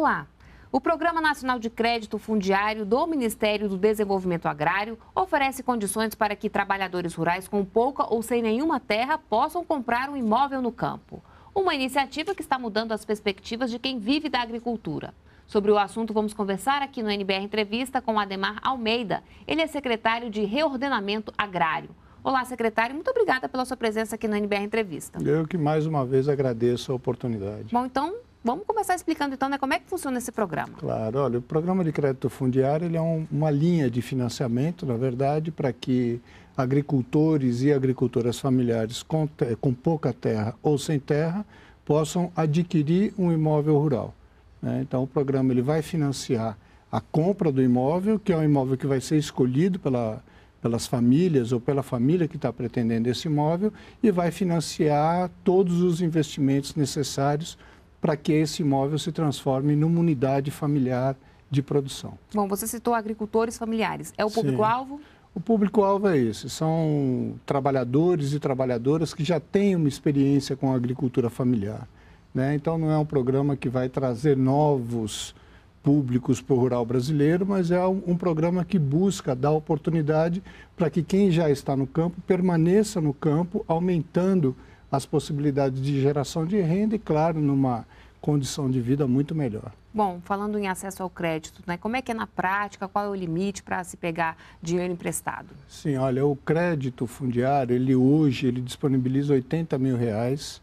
Olá! O Programa Nacional de Crédito Fundiário do Ministério do Desenvolvimento Agrário oferece condições para que trabalhadores rurais com pouca ou sem nenhuma terra possam comprar um imóvel no campo. Uma iniciativa que está mudando as perspectivas de quem vive da agricultura. Sobre o assunto, vamos conversar aqui no NBR Entrevista com Ademar Almeida. Ele é secretário de Reordenamento Agrário. Olá, secretário. Muito obrigada pela sua presença aqui no NBR Entrevista. Eu que mais uma vez agradeço a oportunidade. Bom, então Vamos começar explicando então né, como é que funciona esse programa. Claro, olha, o programa de crédito fundiário ele é um, uma linha de financiamento, na verdade, para que agricultores e agricultoras familiares com, com pouca terra ou sem terra possam adquirir um imóvel rural. Né? Então, o programa ele vai financiar a compra do imóvel, que é um imóvel que vai ser escolhido pela, pelas famílias ou pela família que está pretendendo esse imóvel, e vai financiar todos os investimentos necessários para que esse imóvel se transforme numa unidade familiar de produção. Bom, você citou agricultores familiares. É o público-alvo? O público-alvo é esse. São trabalhadores e trabalhadoras que já têm uma experiência com a agricultura familiar. Né? Então, não é um programa que vai trazer novos públicos para o rural brasileiro, mas é um, um programa que busca dar oportunidade para que quem já está no campo permaneça no campo, aumentando as possibilidades de geração de renda e, claro, numa condição de vida muito melhor. Bom, falando em acesso ao crédito, né, como é que é na prática? Qual é o limite para se pegar dinheiro emprestado? Sim, olha, o crédito fundiário, ele hoje, ele disponibiliza 80 mil reais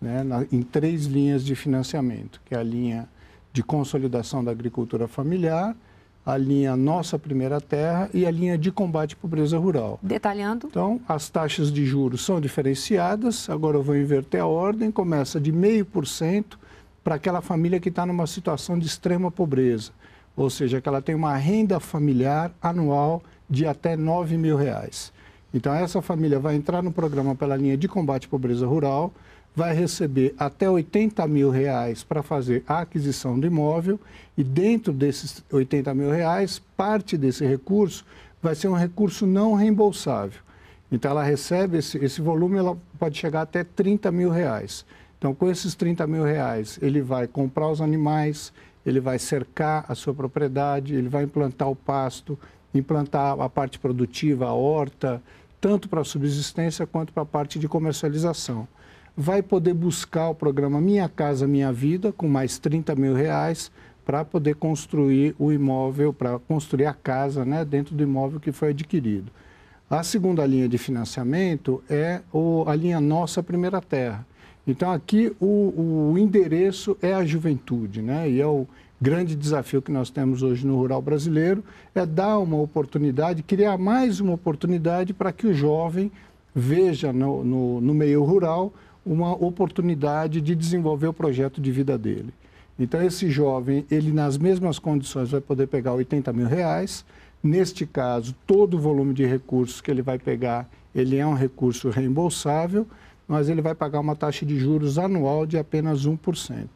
né, na, em três linhas de financiamento, que é a linha de consolidação da agricultura familiar, a linha Nossa Primeira Terra e a linha de combate à pobreza rural. Detalhando. Então, as taxas de juros são diferenciadas, agora eu vou inverter a ordem, começa de 0,5% para aquela família que está numa situação de extrema pobreza, ou seja, que ela tem uma renda familiar anual de até 9 mil reais. Então, essa família vai entrar no programa pela linha de combate à pobreza rural, vai receber até 80 mil reais para fazer a aquisição do imóvel e dentro desses 80 mil reais, parte desse recurso vai ser um recurso não reembolsável. Então ela recebe esse, esse volume, ela pode chegar até 30 mil reais. Então com esses 30 mil reais, ele vai comprar os animais, ele vai cercar a sua propriedade, ele vai implantar o pasto, implantar a parte produtiva, a horta, tanto para a subsistência quanto para a parte de comercialização vai poder buscar o programa Minha Casa Minha Vida com mais 30 mil reais para poder construir o imóvel, para construir a casa né, dentro do imóvel que foi adquirido. A segunda linha de financiamento é o, a linha Nossa Primeira Terra. Então, aqui o, o endereço é a juventude, né? E é o grande desafio que nós temos hoje no rural brasileiro, é dar uma oportunidade, criar mais uma oportunidade para que o jovem veja no, no, no meio rural uma oportunidade de desenvolver o projeto de vida dele. Então, esse jovem, ele nas mesmas condições vai poder pegar 80 mil reais. Neste caso, todo o volume de recursos que ele vai pegar, ele é um recurso reembolsável, mas ele vai pagar uma taxa de juros anual de apenas 1%.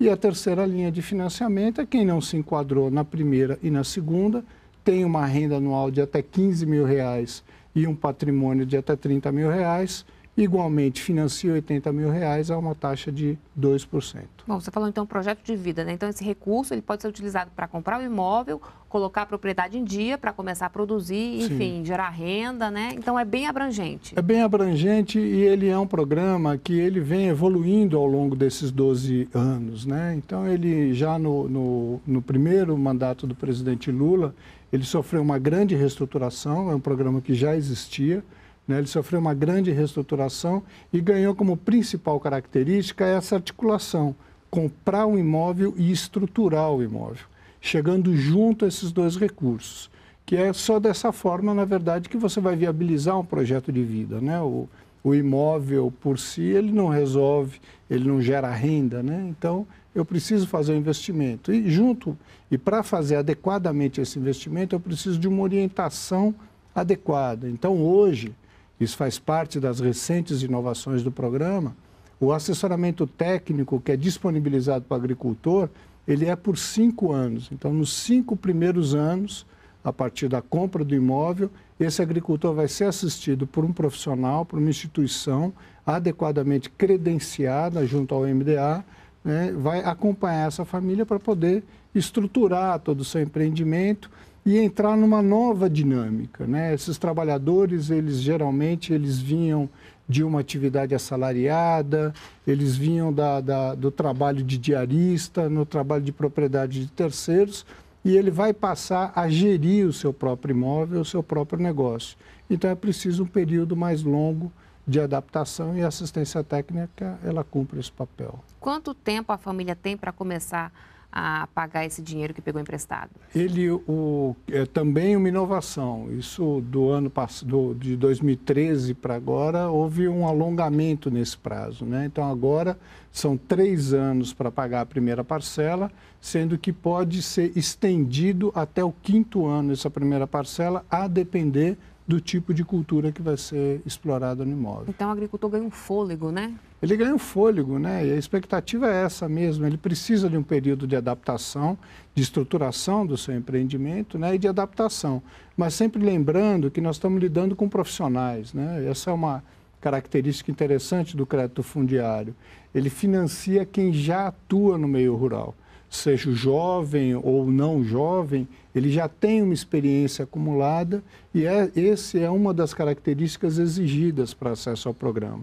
E a terceira linha de financiamento é quem não se enquadrou na primeira e na segunda, tem uma renda anual de até 15 mil reais e um patrimônio de até 30 mil reais, Igualmente, financia 80 mil reais a uma taxa de 2%. Bom, você falou então projeto de vida, né? Então esse recurso ele pode ser utilizado para comprar o imóvel, colocar a propriedade em dia, para começar a produzir, enfim, Sim. gerar renda, né? Então é bem abrangente. É bem abrangente e ele é um programa que ele vem evoluindo ao longo desses 12 anos, né? Então ele já no, no, no primeiro mandato do presidente Lula, ele sofreu uma grande reestruturação, é um programa que já existia, né? Ele sofreu uma grande reestruturação e ganhou como principal característica essa articulação: comprar um imóvel e estruturar o imóvel, chegando junto a esses dois recursos. Que é só dessa forma, na verdade, que você vai viabilizar um projeto de vida. Né? O, o imóvel por si, ele não resolve, ele não gera renda. Né? Então, eu preciso fazer um investimento. E junto, e para fazer adequadamente esse investimento, eu preciso de uma orientação adequada. Então, hoje, isso faz parte das recentes inovações do programa, o assessoramento técnico que é disponibilizado para o agricultor, ele é por cinco anos. Então, nos cinco primeiros anos, a partir da compra do imóvel, esse agricultor vai ser assistido por um profissional, por uma instituição adequadamente credenciada junto ao MDA, né? vai acompanhar essa família para poder estruturar todo o seu empreendimento e entrar numa nova dinâmica. Né? Esses trabalhadores, eles geralmente eles vinham de uma atividade assalariada, eles vinham da, da, do trabalho de diarista, no trabalho de propriedade de terceiros, e ele vai passar a gerir o seu próprio imóvel, o seu próprio negócio. Então é preciso um período mais longo de adaptação e assistência técnica, ela cumpre esse papel. Quanto tempo a família tem para começar a a pagar esse dinheiro que pegou emprestado? Ele o, é também uma inovação. Isso do ano passado de 2013 para agora houve um alongamento nesse prazo, né? Então agora são três anos para pagar a primeira parcela, sendo que pode ser estendido até o quinto ano essa primeira parcela, a depender do tipo de cultura que vai ser explorada no imóvel. Então o agricultor ganha um fôlego, né? Ele ganha um fôlego, né? E a expectativa é essa mesmo. Ele precisa de um período de adaptação, de estruturação do seu empreendimento, né? E de adaptação. Mas sempre lembrando que nós estamos lidando com profissionais, né? Essa é uma característica interessante do crédito fundiário. Ele financia quem já atua no meio rural seja jovem ou não jovem, ele já tem uma experiência acumulada e é, esse é uma das características exigidas para acesso ao programa.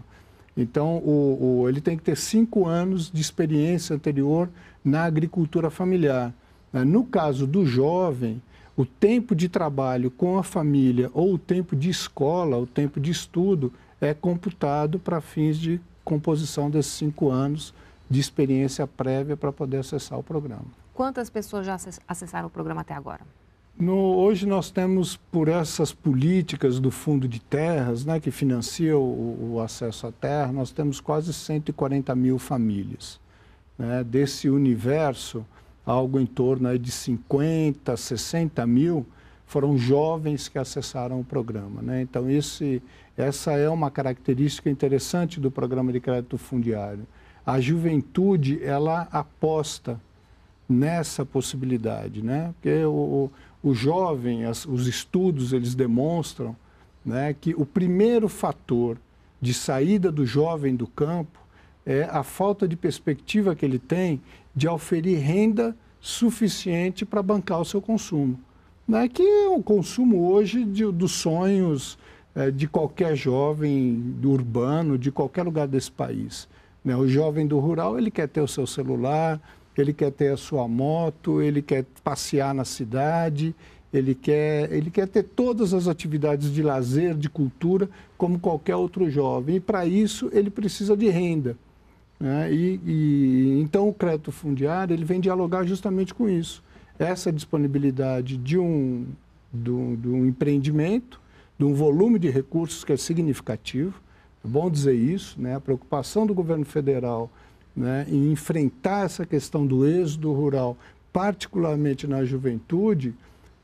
Então, o, o, ele tem que ter cinco anos de experiência anterior na agricultura familiar. Né? No caso do jovem, o tempo de trabalho com a família ou o tempo de escola, o tempo de estudo, é computado para fins de composição desses cinco anos de experiência prévia para poder acessar o programa. Quantas pessoas já acessaram o programa até agora? No, hoje nós temos, por essas políticas do Fundo de Terras, né, que financia o, o acesso à terra, nós temos quase 140 mil famílias. Né? Desse universo, algo em torno de 50, 60 mil foram jovens que acessaram o programa. Né? Então, esse, essa é uma característica interessante do programa de crédito fundiário a juventude ela aposta nessa possibilidade, né? Porque o, o jovem, as, os estudos eles demonstram, né, que o primeiro fator de saída do jovem do campo é a falta de perspectiva que ele tem de oferir renda suficiente para bancar o seu consumo, né? Que é o consumo hoje de, dos sonhos é, de qualquer jovem urbano de qualquer lugar desse país. Né? O jovem do rural, ele quer ter o seu celular, ele quer ter a sua moto, ele quer passear na cidade, ele quer, ele quer ter todas as atividades de lazer, de cultura, como qualquer outro jovem. E para isso ele precisa de renda. Né? E, e, então o crédito fundiário ele vem dialogar justamente com isso. Essa disponibilidade de um, de um, de um empreendimento, de um volume de recursos que é significativo, é bom dizer isso, né? A preocupação do governo federal né, em enfrentar essa questão do êxodo rural, particularmente na juventude,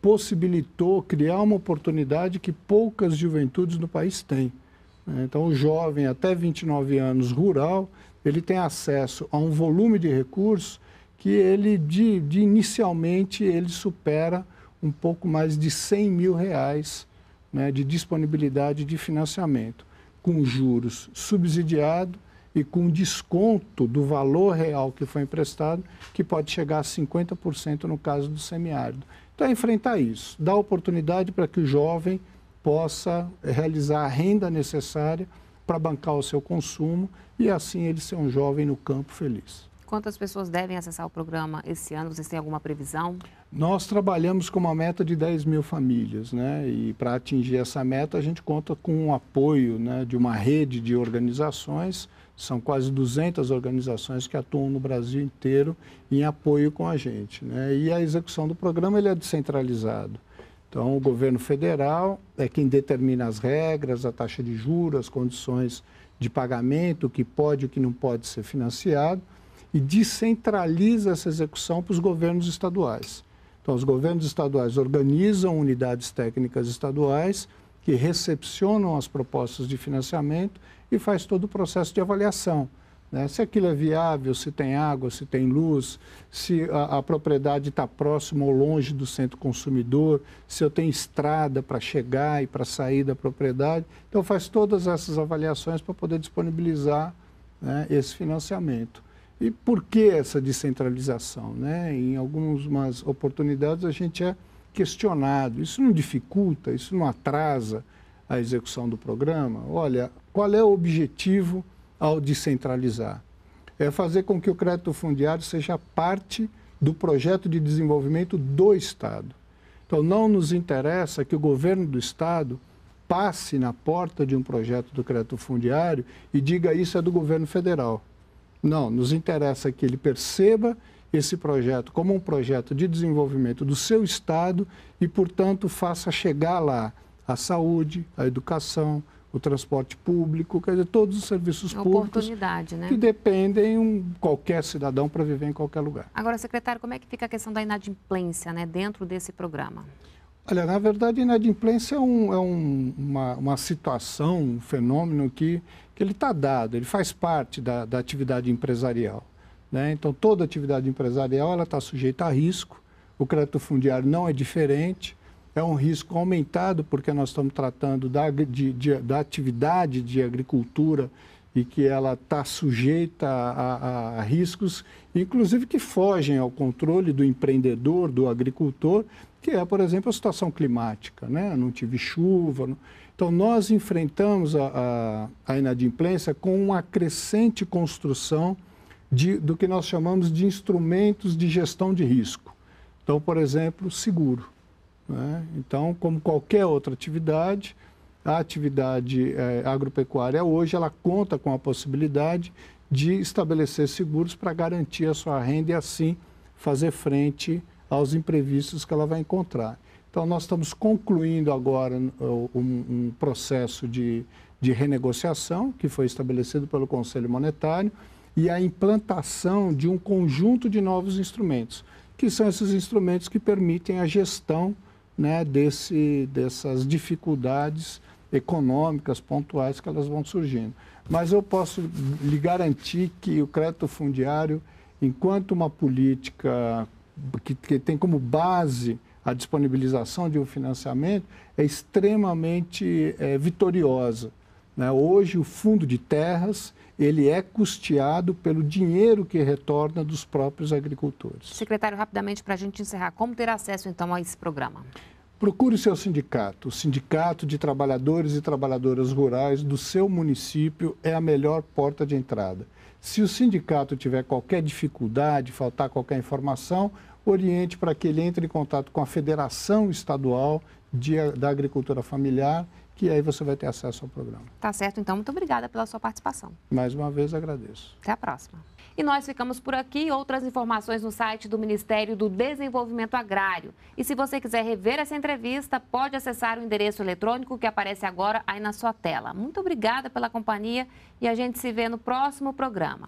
possibilitou criar uma oportunidade que poucas juventudes no país têm. Né? Então, o jovem até 29 anos rural, ele tem acesso a um volume de recursos que ele, de, de inicialmente, ele supera um pouco mais de 100 mil reais né, de disponibilidade de financiamento com juros subsidiado e com desconto do valor real que foi emprestado, que pode chegar a 50% no caso do semiárido. Então, é enfrentar isso, dar oportunidade para que o jovem possa realizar a renda necessária para bancar o seu consumo e assim ele ser um jovem no campo feliz. Quantas pessoas devem acessar o programa esse ano? Vocês têm alguma previsão? Nós trabalhamos com uma meta de 10 mil famílias, né? E para atingir essa meta, a gente conta com o apoio né, de uma rede de organizações. São quase 200 organizações que atuam no Brasil inteiro em apoio com a gente. Né? E a execução do programa ele é descentralizado. Então, o governo federal é quem determina as regras, a taxa de juros, as condições de pagamento, o que pode e o que não pode ser financiado e descentraliza essa execução para os governos estaduais. Então, os governos estaduais organizam unidades técnicas estaduais que recepcionam as propostas de financiamento e faz todo o processo de avaliação. Né? Se aquilo é viável, se tem água, se tem luz, se a, a propriedade está próxima ou longe do centro consumidor, se eu tenho estrada para chegar e para sair da propriedade. Então, faz todas essas avaliações para poder disponibilizar né, esse financiamento. E por que essa descentralização? Né? Em algumas oportunidades a gente é questionado. Isso não dificulta, isso não atrasa a execução do programa? Olha, qual é o objetivo ao descentralizar? É fazer com que o crédito fundiário seja parte do projeto de desenvolvimento do Estado. Então, não nos interessa que o governo do Estado passe na porta de um projeto do crédito fundiário e diga isso é do governo federal. Não, nos interessa que ele perceba esse projeto como um projeto de desenvolvimento do seu Estado e, portanto, faça chegar lá a saúde, a educação, o transporte público, quer dizer, todos os serviços públicos né? que dependem um, qualquer cidadão para viver em qualquer lugar. Agora, secretário, como é que fica a questão da inadimplência né, dentro desse programa? Olha, na verdade, inadimplência é, um, é um, uma, uma situação, um fenômeno que ele está dado, ele faz parte da, da atividade empresarial. Né? Então, toda atividade empresarial ela está sujeita a risco, o crédito fundiário não é diferente, é um risco aumentado porque nós estamos tratando da, de, de, da atividade de agricultura e que ela está sujeita a, a, a, riscos, inclusive que fogem ao controle do empreendedor, do agricultor, que é, por exemplo, a situação climática. Né? Não tive chuva. Não... Então, nós enfrentamos a, a, a inadimplência com uma crescente construção de, do que nós chamamos de instrumentos de gestão de risco. Então, por exemplo, seguro. Né? Então, como qualquer outra atividade, a atividade eh, agropecuária hoje ela conta com a possibilidade de estabelecer seguros para garantir a sua renda e assim fazer frente aos imprevistos que ela vai encontrar. Então, nós estamos concluindo agora um, um processo de, de renegociação que foi estabelecido pelo Conselho Monetário e a implantação de um conjunto de novos instrumentos, que são esses instrumentos que permitem a gestão né, desse, dessas dificuldades econômicas pontuais que elas vão surgindo. Mas eu posso lhe garantir que o crédito fundiário, enquanto uma política que, que tem como base a disponibilização de um financiamento é extremamente é, vitoriosa. Né? Hoje, o fundo de terras ele é custeado pelo dinheiro que retorna dos próprios agricultores. Secretário, rapidamente para a gente encerrar, como ter acesso então a esse programa? Procure seu sindicato. O Sindicato de Trabalhadores e Trabalhadoras Rurais do seu município é a melhor porta de entrada. Se o sindicato tiver qualquer dificuldade, faltar qualquer informação, oriente para que ele entre em contato com a Federação Estadual de, da Agricultura Familiar, que aí você vai ter acesso ao programa. Tá certo, então. Muito obrigada pela sua participação. Mais uma vez agradeço. Até a próxima. E nós ficamos por aqui. Outras informações no site do Ministério do Desenvolvimento Agrário. E se você quiser rever essa entrevista, pode acessar o endereço eletrônico que aparece agora aí na sua tela. Muito obrigada pela companhia e a gente se vê no próximo programa.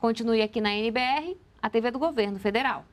Continue aqui na NBR, a TV do Governo Federal.